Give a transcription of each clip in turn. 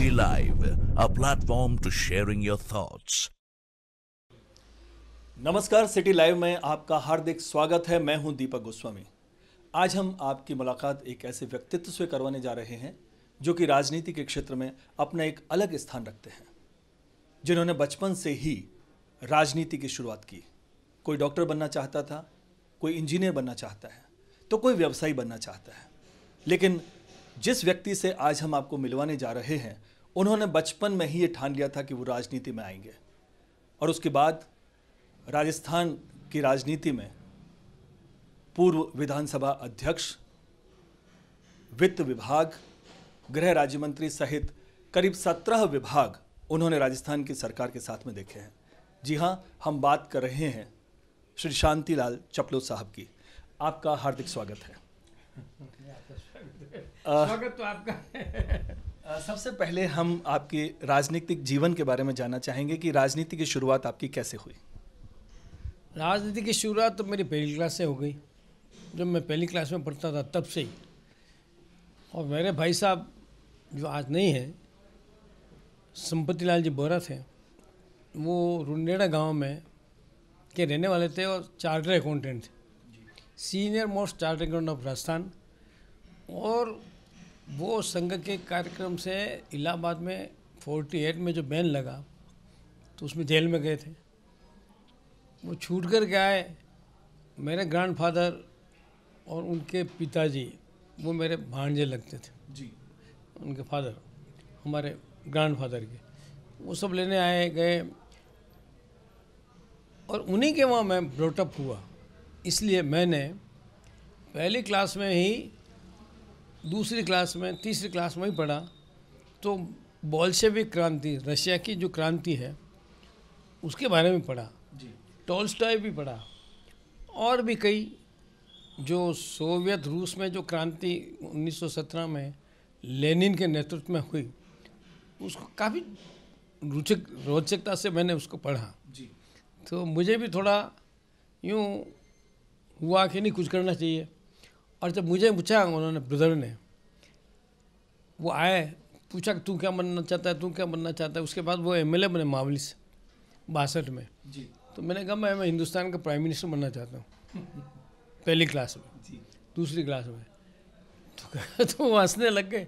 Live, a platform to sharing your thoughts. नमस्कार city live में आपका हार्दिक स्वागत है मैं हूं दीपक गोस्वामी आज हम आपकी मुलाकात एक ऐसे व्यक्तित्व से करवाने जा रहे हैं जो कि राजनीति के क्षेत्र में अपना एक अलग स्थान रखते हैं जिन्होंने बचपन से ही राजनीति की शुरुआत की कोई डॉक्टर बनना चाहता था कोई इंजीनियर बनना चाहता है तो कोई व्यवसायी बनना चाहता है लेकिन जिस व्यक्ति से आज हम आपको मिलवाने जा रहे हैं उन्होंने बचपन में ही ये ठान लिया था कि वो राजनीति में आएंगे और उसके बाद राजस्थान की राजनीति में पूर्व विधानसभा अध्यक्ष वित्त विभाग गृह राज्य मंत्री सहित करीब सत्रह विभाग उन्होंने राजस्थान की सरकार के साथ में देखे हैं जी हाँ हम बात कर रहे हैं श्री शांतिलाल चपलो साहब की आपका हार्दिक स्वागत है स्वागत तो आपका सबसे पहले हम आपके राजनीतिक जीवन के बारे में जानना चाहेंगे कि राजनीति की शुरुआत आपकी कैसे हुई राजनीति की शुरुआत तो मेरी पहली क्लास से हो गई जब मैं पहली क्लास में पढ़ता था तब से ही और मेरे भाई साहब जो आज नहीं है संपत्ति लाल जी बोरा थे वो रुंडेड़ा गांव में के रहने वाले थे और चार्टर अकाउंटेंट थे senior most charter accountant of Rajasthan और वो संघ के कार्यक्रम से इलाहाबाद में 48 में जो बैन लगा तो उसमें जेल में गए थे वो छूट कर आए मेरे ग्रैंडफादर और उनके पिताजी वो मेरे भांजे लगते थे जी उनके फादर हमारे ग्रैंडफादर के वो सब लेने आए गए और उन्हीं के वहाँ मैं ब्रोटअप हुआ इसलिए मैंने पहली क्लास में ही दूसरी क्लास में तीसरी क्लास में ही पढ़ा तो बॉल्शेविक क्रांति रशिया की जो क्रांति है उसके बारे में पढ़ा टोलस्टॉय भी पढ़ा और भी कई जो सोवियत रूस में जो क्रांति 1917 में लेनिन के नेतृत्व में हुई उसको काफ़ी रोचक रोचकता से मैंने उसको पढ़ा जी तो मुझे भी थोड़ा यूँ हुआ कि नहीं कुछ करना चाहिए और जब मुझे पूछा उन्होंने ब्रदर ने वो आए पूछा कि तू क्या बनना चाहता है तू क्या बनना चाहता है उसके बाद वो एम बने मावली से बासठ में जी तो मैंने कहा मैं हिंदुस्तान का प्राइम मिनिस्टर बनना चाहता हूँ पहली क्लास में दूसरी क्लास में तो तो वो हंसने लग गए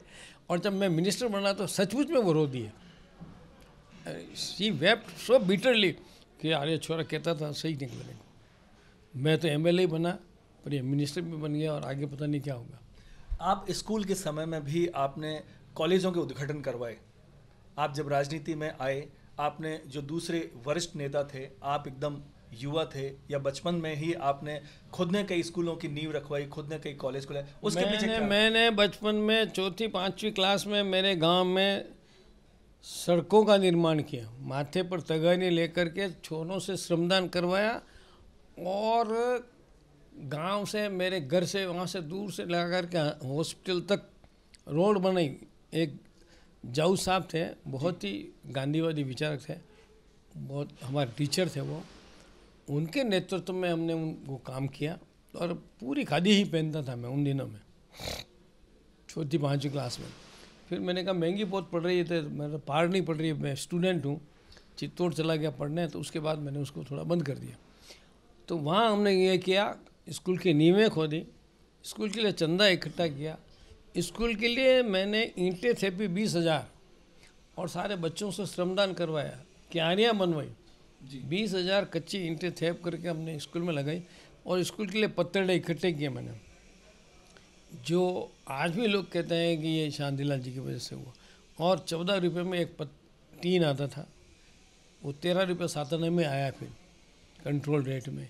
और जब मैं मिनिस्टर बना तो सचमुच में वो रो दिए सी वेप सो बीटरली कि अरे छोरा कहता था सही निकलेगा मैं तो एम ही बना पर ये मिनिस्टर भी बन गया और आगे पता नहीं क्या होगा आप स्कूल के समय में भी आपने कॉलेजों के उद्घाटन करवाए आप जब राजनीति में आए आपने जो दूसरे वरिष्ठ नेता थे आप एकदम युवा थे या बचपन में ही आपने खुद ने कई स्कूलों की नींव रखवाई खुद ने कई कॉलेज खुलाए उसके मैंने, पीछे मैंने बचपन में चौथी पांचवी क्लास में मेरे गांव में सड़कों का निर्माण किया माथे पर तगानी लेकर के छोरों से श्रमदान करवाया और गांव से मेरे घर से वहाँ से दूर से लगा करके हॉस्पिटल तक रोड बनाई एक जाऊ साहब थे बहुत ही गांधीवादी विचारक थे बहुत हमारे टीचर थे वो उनके नेतृत्व में हमने उनको काम किया और पूरी खादी ही पहनता था मैं उन दिनों में छोटी पाँचवीं क्लास में फिर मैंने कहा महंगी बहुत पड़ रही है तो मेरे तो पार नहीं पड़ रही है मैं स्टूडेंट हूँ चित्तौड़ चला गया पढ़ने तो उसके बाद मैंने उसको थोड़ा बंद कर दिया तो वहाँ हमने ये किया स्कूल की नींवें खोदी स्कूल के लिए चंदा इकट्ठा किया स्कूल के लिए मैंने ईंटें थेपी बीस हज़ार और सारे बच्चों से श्रमदान करवाया क्यारियाँ बनवाई बीस हज़ार कच्ची ईंटें थेप करके हमने स्कूल में लगाई और स्कूल के लिए पत्थर इकट्ठे किए मैंने जो आज भी लोग कहते हैं कि ये शांतिलाल जी की वजह से हुआ और चौदह रुपये में एक टीन आता था वो तेरह रुपये सातने में आया फिर कंट्रोल रेट में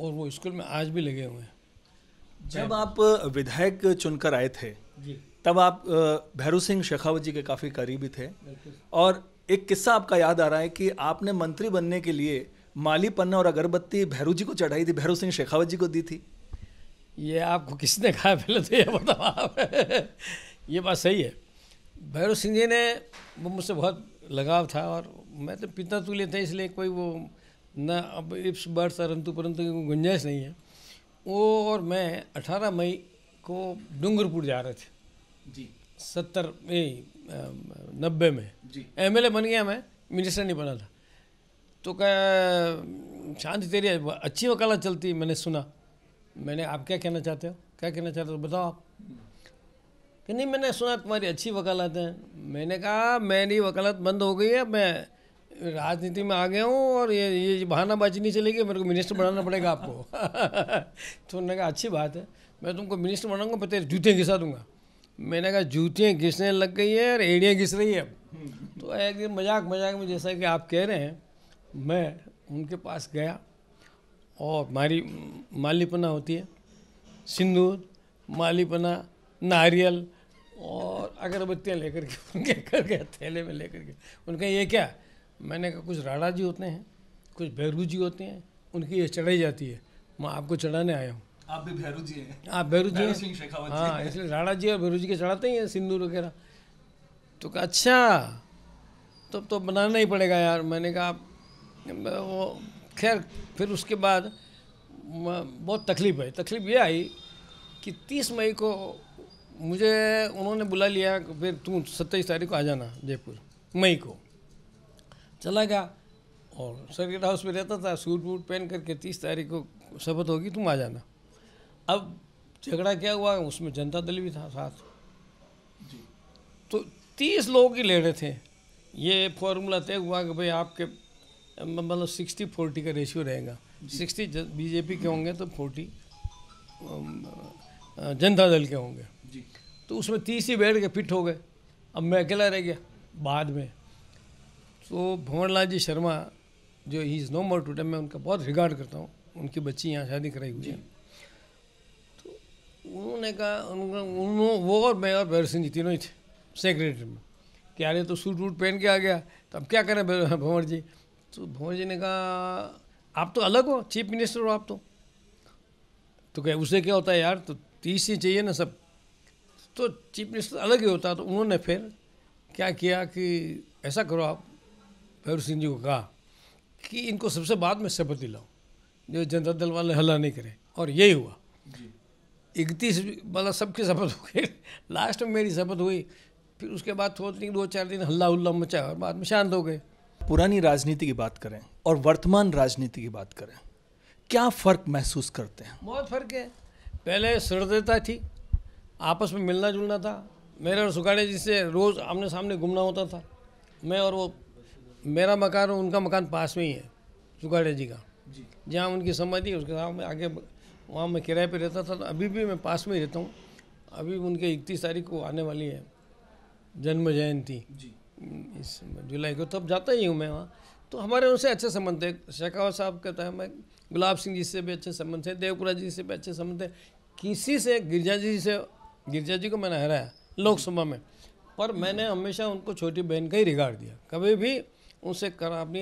और वो स्कूल में आज भी लगे हुए हैं जब आप विधायक चुनकर आए थे तब आप भैरू सिंह शेखावत जी के काफ़ी करीबी थे और एक किस्सा आपका याद आ रहा है कि आपने मंत्री बनने के लिए माली पन्ना और अगरबत्ती भैरू जी को चढ़ाई थी भैरू सिंह शेखावत जी को दी थी ये आपको किसने कहा पहले तो ये बताओ आप ये बात सही है भैरू सिंह जी ने मुझसे बहुत लगाव था और मैं तो पिता तुल्य थे इसलिए कोई वो ना अब इस बार सरंतु परंतु की कोई गुंजाइश नहीं है वो और मैं 18 मई को डूंगरपुर जा रहे थे जी सत्तर ए नब्बे में एम एल बन गया मैं मिनिस्टर नहीं बना था तो क्या शांति तेरी अच्छी वकालत चलती मैंने सुना मैंने आप क्या कहना चाहते हो क्या कहना चाहते हो बताओ आप कि नहीं मैंने सुना तुम्हारी अच्छी वकालत है मैंने कहा मेरी वकालत बंद हो गई है मैं राजनीति में आ गया हूँ और ये ये बहाना बाजी नहीं चलेगी मेरे को मिनिस्टर बनाना पड़ेगा आपको तो उन्होंने कहा अच्छी बात है मैं तुमको मिनिस्टर बनाऊंगा मैं तेरे जूतियाँ घिसा दूंगा मैंने कहा जूतियाँ घिसने लग गई है और एड़ियाँ घिस रही है तो एक दिन मजाक मजाक में जैसा कि आप कह रहे हैं मैं उनके पास गया और हमारी मालीपना होती है सिंदूर मालीपना नारियल और अगरबत्तियाँ लेकर के उनके घर के थैले में लेकर के उनका ये क्या मैंने कहा कुछ राणा जी होते हैं कुछ भैरू जी होते हैं उनकी ये चढ़ाई जाती है मैं आपको चढ़ाने आया हूँ आप भी भैरू जी हैं आप भैरू जी हैं हाँ इसलिए राणा जी और भैरू जी के चढ़ाते हैं सिंदूर वगैरह तो कहा अच्छा तब तो, तो बनाना ही पड़ेगा यार मैंने कहा आप वो खैर फिर उसके बाद बहुत तकलीफ है तकलीफ ये आई कि तीस मई को मुझे उन्होंने बुला लिया फिर तू सत्ताईस तारीख को आ जाना जयपुर मई को चला गया और सर्किट हाउस में रहता था सूट वूट पहन करके तीस तारीख को शपथ होगी तुम आ जाना अब झगड़ा क्या हुआ उसमें जनता दल भी था साथ तो तीस लोग ही ले रहे थे ये फॉर्मूला तय हुआ कि भाई आपके मतलब सिक्सटी फोर्टी का रेशियो रहेगा सिक्सटी बीजेपी के होंगे तो फोर्टी जनता दल के होंगे तो उसमें तीस ही बैठ के फिट हो गए अब मैं अकेला रह गया बाद में तो भंवरलाल जी शर्मा जो ही इज़ नो मोर टू मैं उनका बहुत रिगार्ड करता हूँ उनकी बच्ची यहाँ शादी कराई हुई है तो उन्होंने कहा उन्होंने वो और मैं और भैरव सिंह जी तीनों ही थे सेक्रेटरी में कि अरे तो सूट वूट पहन के आ गया तो अब क्या करें भंवर जी तो भंवर जी ने कहा आप तो अलग हो चीफ मिनिस्टर हो आप तो तो क्या उसे क्या होता है यार तो तीस ही चाहिए ना सब तो चीफ मिनिस्टर अलग ही होता तो उन्होंने फिर क्या किया कि ऐसा करो आप भैरू सिंह जी को कहा कि इनको सबसे बाद में शपथ दिलाऊँ जो जनता दल वाले हल्ला नहीं करे और यही हुआ इकतीस वाला सबके शपथ हो गए लास्ट में मेरी शपथ हुई फिर उसके बाद थोड़ी दो चार दिन हल्ला उल्ला मचा और बाद में शांत हो गए पुरानी राजनीति की बात करें और वर्तमान राजनीति की बात करें क्या फ़र्क महसूस करते हैं बहुत फ़र्क है पहले श्रद्धता थी आपस में मिलना जुलना था मेरे और सुखाड़े जी से रोज़ आमने सामने घूमना होता था मैं और वो मेरा मकान और उनका मकान पास में ही है सुखाड़े जी का जहाँ उनकी समाधि उसके साथ में आगे वहाँ मैं किराए पे रहता था तो अभी भी मैं पास में ही रहता हूँ अभी उनके इकतीस तारीख को आने वाली है जन्म जयंती इस जुलाई को तब जाता ही हूँ मैं वहाँ तो हमारे उनसे अच्छे संबंध थे शेखावत साहब कहता है मैं गुलाब सिंह जी से भी अच्छे संबंध थे देवपुरा जी से भी अच्छे संबंध थे किसी से गिरजा जी से गिरजा जी को मैंने हराया लोकसभा में पर मैंने हमेशा उनको छोटी बहन का ही रिगाड़ दिया कभी भी उनसे करा अपनी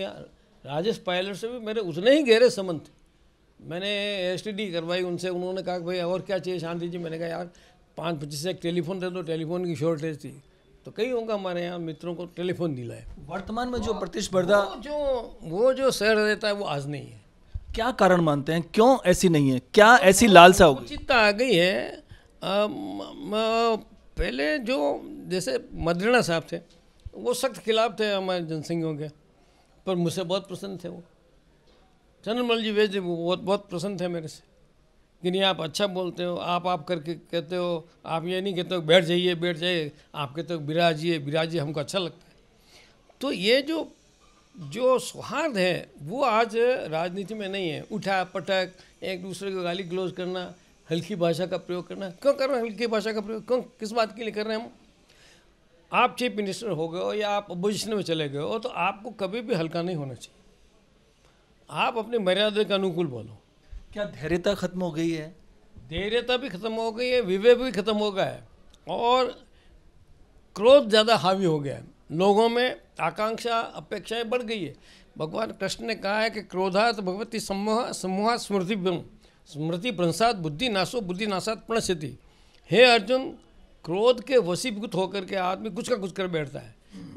राजेश पायलट से भी मेरे उतने ही गहरे संबंध थे मैंने एस करवाई उनसे उन्होंने कहा कि भाई और क्या चाहिए शांति जी मैंने कहा यार पाँच पच्चीस से एक टेलीफोन दे दो टेलीफोन की शॉर्टेज थी तो कई होंगे हमारे यहाँ मित्रों को टेलीफोन दिलाए वर्तमान में जो प्रतिस्पर्धा जो वो जो शहर रहता है वो आज नहीं है क्या कारण मानते हैं क्यों ऐसी नहीं है क्या ऐसी लालसा हो चिंता आ गई है आ, म, म, पहले जो जैसे मदरणा साहब थे वो सख्त खिलाफ थे हमारे जनसंघों के पर मुझसे बहुत प्रसन्न थे वो चंद्रमल जी वैद्य बहुत बहुत प्रसन्न थे मेरे से कि नहीं आप अच्छा बोलते हो आप आप करके कहते हो आप ये नहीं कहते हो बैठ जाइए बैठ जाइए आप कहते हो तो बिराजिए बिराजिए हमको अच्छा लगता है तो ये जो जो सौहार्द है वो आज राजनीति में नहीं है उठा पटक एक दूसरे को गाली ग्लोज करना हल्की भाषा का प्रयोग करना क्यों कर रहे हैं हल्की भाषा का प्रयोग क्यों किस बात के लिए कर रहे हैं हम आप चीफ मिनिस्टर हो गए हो या आप अपोजिशन में चले गए हो तो आपको कभी भी हल्का नहीं होना चाहिए आप अपनी मर्यादा के अनुकूल बोलो क्या धैर्यता खत्म हो गई है धैर्यता भी खत्म हो गई है विवेक भी खत्म हो गया है और क्रोध ज़्यादा हावी हो गया है लोगों में आकांक्षा अपेक्षाएं बढ़ गई है भगवान कृष्ण ने कहा है कि क्रोधात भगवती समूह समूहा स्मृति स्मृति भ्रंसात बुद्धि नाशो बुद्धि नाशात प्रणस्थिति हे अर्जुन क्रोध के वसीभूत होकर के आदमी कुछ का कुछ कर बैठता है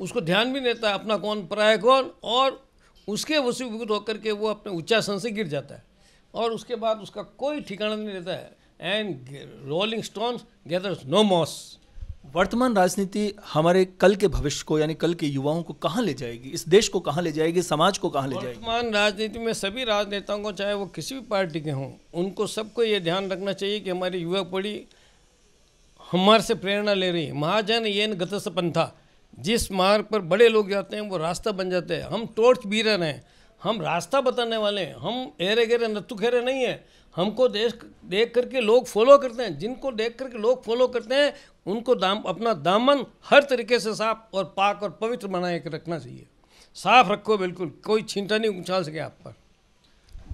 उसको ध्यान भी नहीं देता अपना कौन पराय कौन और उसके वसीभूत होकर के वो अपने उच्चासन से गिर जाता है और उसके बाद उसका कोई ठिकाना नहीं रहता है and rolling stone gathers no moss वर्तमान राजनीति हमारे कल के भविष्य को यानी कल के युवाओं को कहाँ ले जाएगी इस देश को कहाँ ले जाएगी समाज को कहाँ ले जाएगी वर्तमान राजनीति में सभी राजनेताओं को चाहे वो किसी भी पार्टी के हों उनको सबको ये ध्यान रखना चाहिए कि हमारी युवा पीढ़ी हमारे से प्रेरणा ले रही है महाजन येन गतस पंथा जिस मार्ग पर बड़े लोग जाते हैं वो रास्ता बन जाते हैं हम टॉर्च बीरन हैं हम रास्ता बताने वाले हैं हम एरे गेरे नत्थु खेरे नहीं हैं हमको देख देख करके लोग फॉलो करते हैं जिनको देख करके लोग फॉलो करते हैं उनको दाम अपना दामन हर तरीके से साफ और पाक और पवित्र बनाए रखना चाहिए साफ रखो बिल्कुल कोई छींटा नहीं उछाल सके आप पर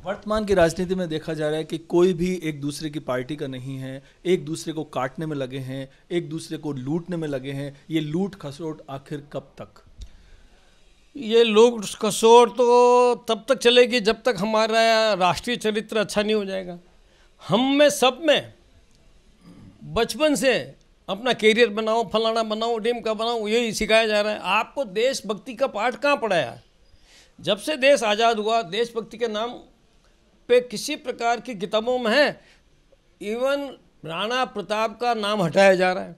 वर्तमान की राजनीति में देखा जा रहा है कि कोई भी एक दूसरे की पार्टी का नहीं है एक दूसरे को काटने में लगे हैं एक दूसरे को लूटने में लगे हैं ये लूट खसोट आखिर कब तक ये लूट खसोट तो तब तक चलेगी जब तक हमारा राष्ट्रीय चरित्र अच्छा नहीं हो जाएगा हम में सब में बचपन से अपना कैरियर बनाओ फलाना बनाओ डीम का बनाओ यही सिखाया जा रहा है आपको देशभक्ति का पाठ कहाँ पढ़ाया जब से देश आज़ाद हुआ देशभक्ति के नाम पे किसी प्रकार की किताबों में है इवन राणा प्रताप का नाम हटाया जा रहा है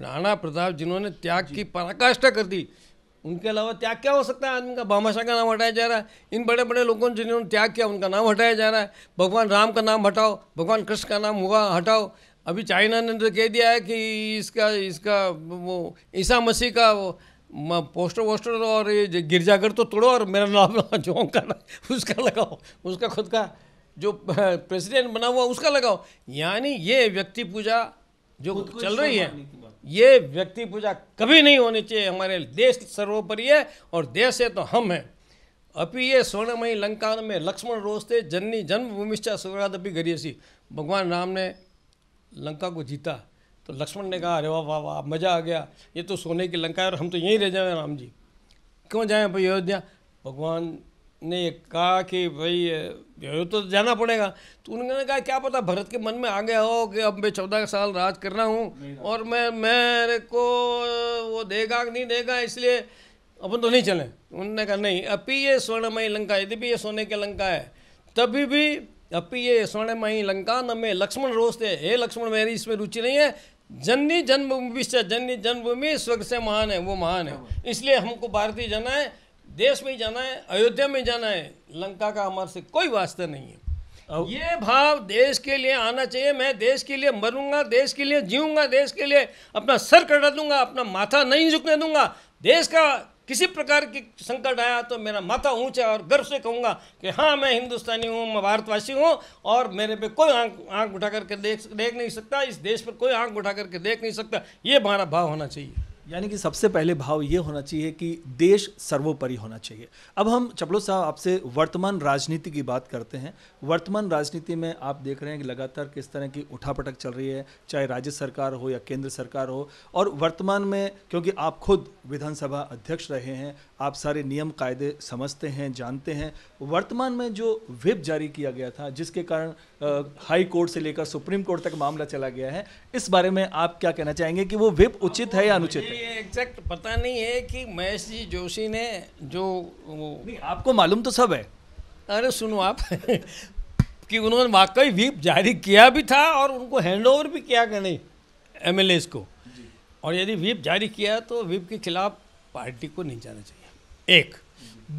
राणा प्रताप जिन्होंने त्याग की पराकाष्ठा कर दी उनके अलावा त्याग क्या हो सकता है आदमी का भामाशाह का नाम हटाया जा रहा है इन बड़े बड़े लोगों ने जिन्होंने त्याग किया उनका नाम हटाया जा रहा है भगवान राम का नाम हटाओ भगवान कृष्ण का नाम हुआ हटाओ अभी चाइना ने तो कह दिया है कि इसका इसका वो ईसा मसीह का वो मैं पोस्टर वोस्टर तो और ये गिरजाघर तो तोड़ो और मेरा नाम जो का उसका लगाओ उसका खुद का जो प्रेसिडेंट बना हुआ उसका लगाओ यानी ये व्यक्ति पूजा जो चल रही है ये व्यक्ति पूजा कभी नहीं होनी चाहिए हमारे देश सर्वोपरि है और देश है तो हम हैं अभी ये स्वर्णमयी लंका में लक्ष्मण रोजते जननी जन्मभूमिश्चा स्वर्गादपि गरीयसी भगवान राम ने लंका को जीता तो लक्ष्मण ने कहा अरे वाह वाह वाह मज़ा आ गया ये तो सोने की लंका है और हम तो यहीं रह जाएं राम जी क्यों जाएं भाई अयोध्या भगवान ने कहा कि भाई अयोध्या तो जाना पड़ेगा तो उन्होंने कहा क्या पता भरत के मन में आ गया हो कि अब मैं चौदह साल राज कर रहा हूँ और मैं मेरे को वो देगा कि नहीं देगा इसलिए अपन तो नहीं चले उन्होंने कहा नहीं अपी ये स्वर्णमयी लंका यदि भी ये सोने की लंका है तभी भी अपी ये स्वर्णमयी लंका न में लक्ष्मण रोज थे हे लक्ष्मण मेरी इसमें रुचि नहीं है जननी जन्मभूमि से जननी जन्मभूमि स्वर्ग से महान है वो महान है इसलिए हमको भारतीय जाना है देश में जाना है अयोध्या में जाना है लंका का हमारे से कोई वास्ता नहीं है ये भाव देश के लिए आना चाहिए मैं देश के लिए मरूंगा देश के लिए जीऊंगा देश के लिए अपना सर कटा दूंगा अपना माथा नहीं झुकने दूंगा देश का किसी प्रकार की संकट आया तो मेरा माथा ऊंचा और गर्व से कहूँगा कि हाँ मैं हिंदुस्तानी हूँ मैं भारतवासी हूँ और मेरे पे कोई आंख आंख उठा करके देख देख नहीं सकता इस देश पर कोई आंख उठा करके देख नहीं सकता ये हमारा भाव होना चाहिए यानी कि सबसे पहले भाव ये होना चाहिए कि देश सर्वोपरि होना चाहिए अब हम चपलो साहब आपसे वर्तमान राजनीति की बात करते हैं वर्तमान राजनीति में आप देख रहे हैं कि लगातार किस तरह की उठापटक चल रही है चाहे राज्य सरकार हो या केंद्र सरकार हो और वर्तमान में क्योंकि आप खुद विधानसभा अध्यक्ष रहे हैं आप सारे नियम कायदे समझते हैं जानते हैं वर्तमान में जो व्हिप जारी किया गया था जिसके कारण हाई कोर्ट से लेकर सुप्रीम कोर्ट तक मामला चला गया है इस बारे में आप क्या कहना चाहेंगे कि वो विप उचित है या हाँ, अनुचित है एग्जैक्ट पता नहीं है कि महेश जी जोशी ने जो नहीं आपको मालूम तो सब है अरे सुनो आप कि उन्होंने वाकई व्हीप जारी किया भी था और उनको हैंडओवर भी किया कि नहीं एम को और यदि व्हीप जारी किया तो व्हीप के खिलाफ पार्टी को नहीं जाना चाहिए एक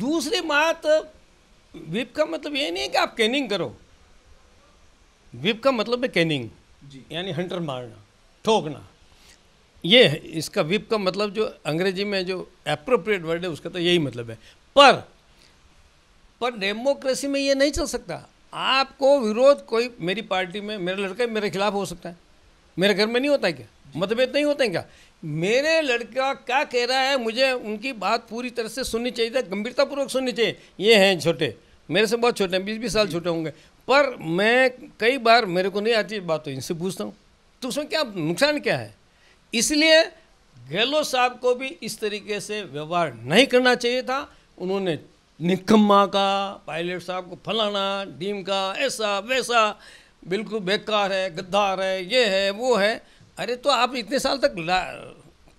दूसरी बात व्हीप का मतलब ये नहीं है कि आप कैनिंग करो विप का मतलब है कैनिंग यानी हंटर मारना ठोकना ये है इसका विप का मतलब जो अंग्रेजी में जो अप्रोप्रिएट वर्ड है उसका तो यही मतलब है पर पर डेमोक्रेसी में ये नहीं चल सकता आपको विरोध कोई मेरी पार्टी में मेरा लड़का मेरे खिलाफ हो सकता है मेरे घर में नहीं होता है क्या मतभेद नहीं होते हैं क्या मेरे लड़का क्या कह रहा है मुझे उनकी बात पूरी तरह से सुननी चाहिए गंभीरतापूर्वक सुननी चाहिए ये हैं छोटे मेरे से बहुत छोटे हैं बीस बीस साल छोटे होंगे पर मैं कई बार मेरे को नहीं आती बात तो इनसे पूछता हूँ तो उसमें क्या नुकसान क्या है इसलिए गहलोत साहब को भी इस तरीके से व्यवहार नहीं करना चाहिए था उन्होंने निकम्मा का पायलट साहब को फलाना डीम का ऐसा वैसा बिल्कुल बेकार है गद्दार है ये है वो है अरे तो आप इतने साल तक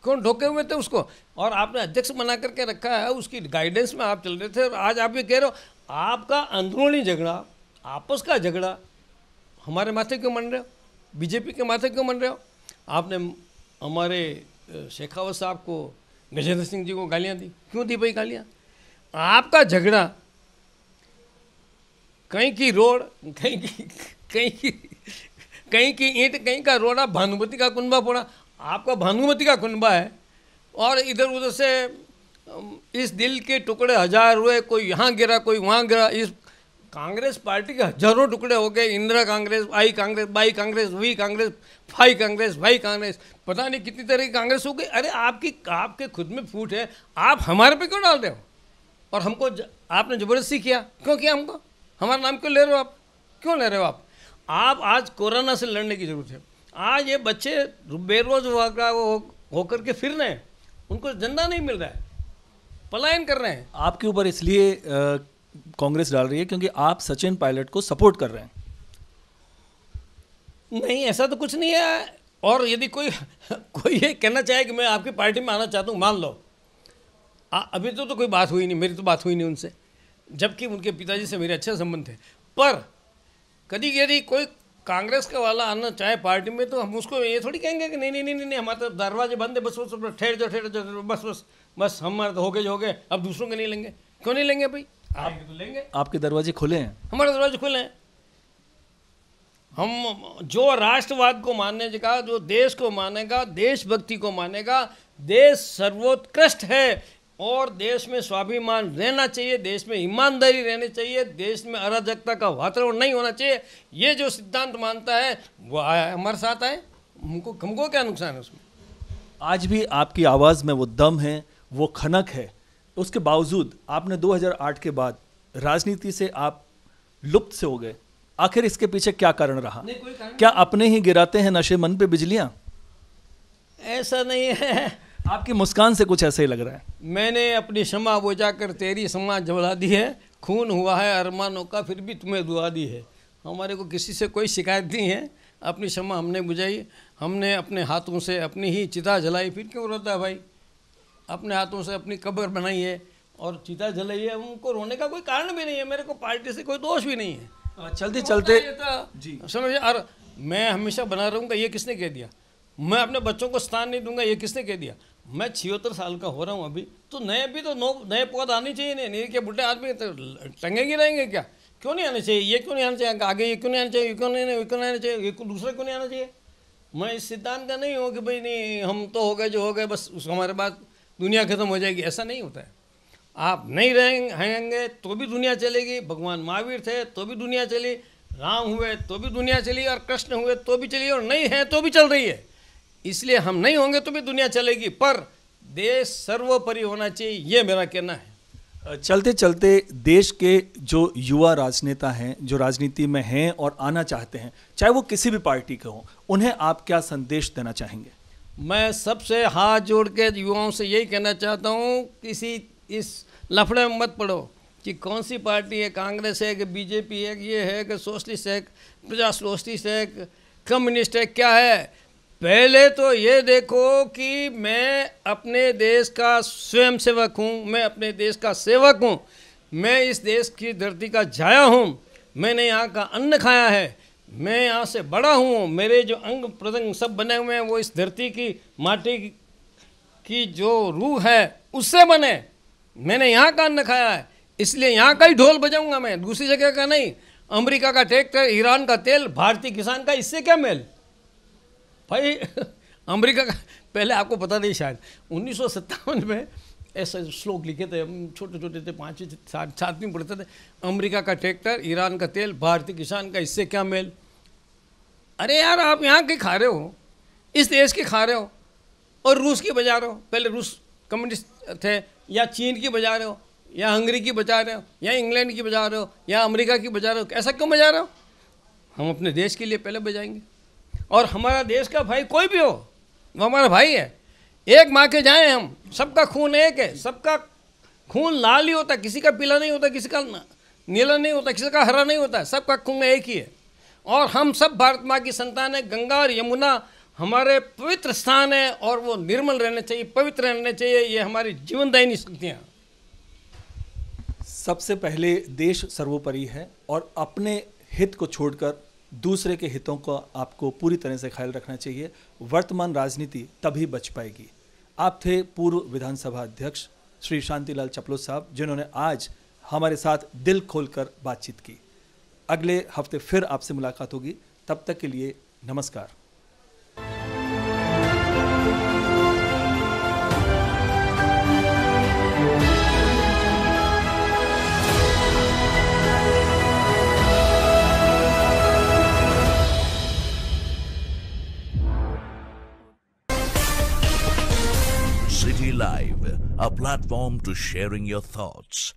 कौन ढोके हुए थे उसको और आपने अध्यक्ष बना करके रखा है उसकी गाइडेंस में आप चल रहे थे और आज आप ये कह रहे हो आपका अंदरूनी झगड़ा आपस का झगड़ा हमारे माथे क्यों मन रहे हो बीजेपी के माथे क्यों मन रहे हो आपने हमारे शेखावत साहब को गजेंद्र सिंह जी को गालियां दी क्यों दी भाई गालियां आपका झगड़ा कहीं की रोड कहीं की कहीं की कहीं की ईंट कहीं का रोड़ा भानुमति का कुनबा पड़ा आपका भानुमति का कुनबा है और इधर उधर से इस दिल के टुकड़े हजार हुए कोई यहाँ गिरा कोई वहाँ गिरा इस कांग्रेस पार्टी के हजारों टुकड़े हो गए इंदिरा कांग्रेस आई कांग्रेस बाई कांग्रेस वी कांग्रेस फाई कांग्रेस भाई कांग्रेस पता नहीं कितनी तरह की कांग्रेस हो गई अरे आपकी आपके खुद में फूट है आप हमारे पे क्यों डाल रहे हो और हमको ज, आपने ज़बरदस्ती किया क्यों किया हमको हमारा नाम क्यों ले रहे हो आप क्यों ले रहे हो आप आप आज कोरोना से लड़ने की ज़रूरत है आज ये बच्चे बेरोज होकर हो के फिर रहे हैं उनको जिंदा नहीं मिल रहा है पलायन कर रहे हैं आपके ऊपर इसलिए कांग्रेस डाल रही है क्योंकि आप सचिन पायलट को सपोर्ट कर रहे हैं नहीं ऐसा तो कुछ नहीं है और यदि कोई कोई ये कहना चाहे कि मैं आपकी पार्टी में आना चाहता हूँ मान लो आ, अभी तो, तो कोई बात हुई नहीं मेरी तो बात हुई नहीं उनसे जबकि उनके पिताजी से मेरे अच्छे संबंध थे पर कभी यदि कोई कांग्रेस का वाला आना चाहे पार्टी में तो हम उसको ये थोड़ी कहेंगे कि नहीं नहीं नहीं नहीं, हमारे तो दरवाजे बंद है बस बस ठहर जाओ ठहर जाओ बस बस बस हमारे तो हो गए जो हो गए अब दूसरों के नहीं लेंगे क्यों नहीं लेंगे भाई आप तो लेंगे आपके दरवाजे खुले हैं हमारे दरवाजे खुले हैं हम जो राष्ट्रवाद को मानने का जो देश को मानेगा देशभक्ति को मानेगा देश सर्वोत्कृष्ट है और देश में स्वाभिमान रहना चाहिए देश में ईमानदारी रहनी चाहिए देश में अराजकता का वातावरण नहीं होना चाहिए ये जो सिद्धांत मानता है वो हमारे साथ आए हमको हमको क्या नुकसान है उसमें आज भी आपकी आवाज़ में वो दम है वो खनक है उसके बावजूद आपने 2008 के बाद राजनीति से आप लुप्त से हो गए आखिर इसके पीछे क्या कारण रहा कारण क्या अपने ही गिराते हैं नशे मन पे बिजलियां ऐसा नहीं है आपकी मुस्कान से कुछ ऐसा ही लग रहा है मैंने अपनी क्षमा बुझा कर तेरी क्षमा जला दी है खून हुआ है अरमानों का फिर भी तुम्हें दुआ दी है हमारे को किसी से कोई शिकायत नहीं है अपनी क्षमा हमने बुझाई हमने अपने हाथों से अपनी ही चिता जलाई फिर क्यों रोता है भाई अपने हाथों से अपनी कब्र बनाई है और चीता जलाई है उनको रोने का कोई कारण भी नहीं है मेरे को पार्टी से कोई दोष भी नहीं है चलते चलते जी समझ और मैं हमेशा बना रहूँगा ये किसने कह दिया मैं अपने बच्चों को स्थान नहीं दूंगा ये किसने कह दिया मैं छिहत्तर साल का हो रहा हूँ अभी तो नए भी तो नो नए पौध आने चाहिए नहीं नहीं क्या बुढ़े आदमी तो टंगेंगे रहेंगे क्या क्यों नहीं आने चाहिए ये क्यों नहीं आना चाहिए आगे ये क्यों नहीं आना चाहिए ये क्यों नहीं क्यों नहीं आना चाहिए ये दूसरा क्यों नहीं आना चाहिए मैं इस सिद्धांत का नहीं हूँ कि भाई नहीं हम तो हो गए जो हो गए बस उस हमारे बाद दुनिया ख़त्म हो जाएगी ऐसा नहीं होता है आप नहीं रहेंगे तो भी दुनिया चलेगी भगवान महावीर थे तो भी दुनिया चली राम हुए तो भी दुनिया चली और कृष्ण हुए तो भी चली और नहीं है तो भी चल रही है इसलिए हम नहीं होंगे तो भी दुनिया चलेगी पर देश सर्वोपरि होना चाहिए ये मेरा कहना है चलते चलते देश के जो युवा राजनेता हैं जो राजनीति में हैं और आना चाहते हैं चाहे वो किसी भी पार्टी के हों उन्हें आप क्या संदेश देना चाहेंगे मैं सबसे हाथ जोड़ के युवाओं से यही कहना चाहता हूँ किसी इस लफड़े में मत पड़ो कि कौन सी पार्टी है कांग्रेस है कि बीजेपी है कि ये है कि सोशलिस्ट है प्रजा सोशलिस्ट है कम्युनिस्ट है क्या है पहले तो ये देखो कि मैं अपने देश का स्वयं सेवक हूँ मैं अपने देश का सेवक हूँ मैं इस देश की धरती का जाया हूँ मैंने यहाँ का अन्न खाया है मैं यहाँ से बड़ा हूँ मेरे जो अंग प्रदंग सब बने हुए हैं वो इस धरती की माटी की जो रूह है उससे बने मैंने यहाँ का अन्न खाया है इसलिए यहाँ का ही ढोल बजाऊंगा मैं दूसरी जगह का नहीं अमेरिका का ट्रैक्टर ईरान का तेल भारतीय किसान का इससे क्या मेल भाई अमेरिका का पहले आपको पता नहीं शायद उन्नीस में ऐसे श्लोक लिखे थे हम छोटे छोटे थे पाँच सात में पढ़ते थे अमेरिका का ट्रैक्टर ईरान का तेल भारतीय किसान का इससे क्या मेल अरे यार आप यहाँ के खा रहे हो इस देश के खा रहे हो और रूस के बजा रहे हो पहले रूस कम्युनिस्ट थे या चीन की बजा रहे हो या हंगरी की बजा रहे हो या इंग्लैंड की बजा रहे हो या अमेरिका की बजा रहे हो ऐसा क्यों बजा रहे हो हम अपने देश के लिए पहले बजाएंगे और हमारा देश का भाई कोई भी हो वो हमारा भाई है एक माँ के जाए हम सबका खून एक है सबका खून लाल ही होता किसी का पीला नहीं होता किसी का नीला नहीं होता किसी का हरा नहीं होता सबका खून एक ही है और हम सब भारत माँ की संतान है गंगा और यमुना हमारे पवित्र स्थान है और वो निर्मल रहने चाहिए पवित्र रहने चाहिए ये हमारी जीवनदायिनी शक्तियाँ सबसे पहले देश सर्वोपरि है और अपने हित को छोड़कर दूसरे के हितों का आपको पूरी तरह से ख्याल रखना चाहिए वर्तमान राजनीति तभी बच पाएगी आप थे पूर्व विधानसभा अध्यक्ष श्री शांतिलाल चपलो साहब जिन्होंने आज हमारे साथ दिल खोलकर बातचीत की अगले हफ्ते फिर आपसे मुलाकात होगी तब तक के लिए नमस्कार a platform to sharing your thoughts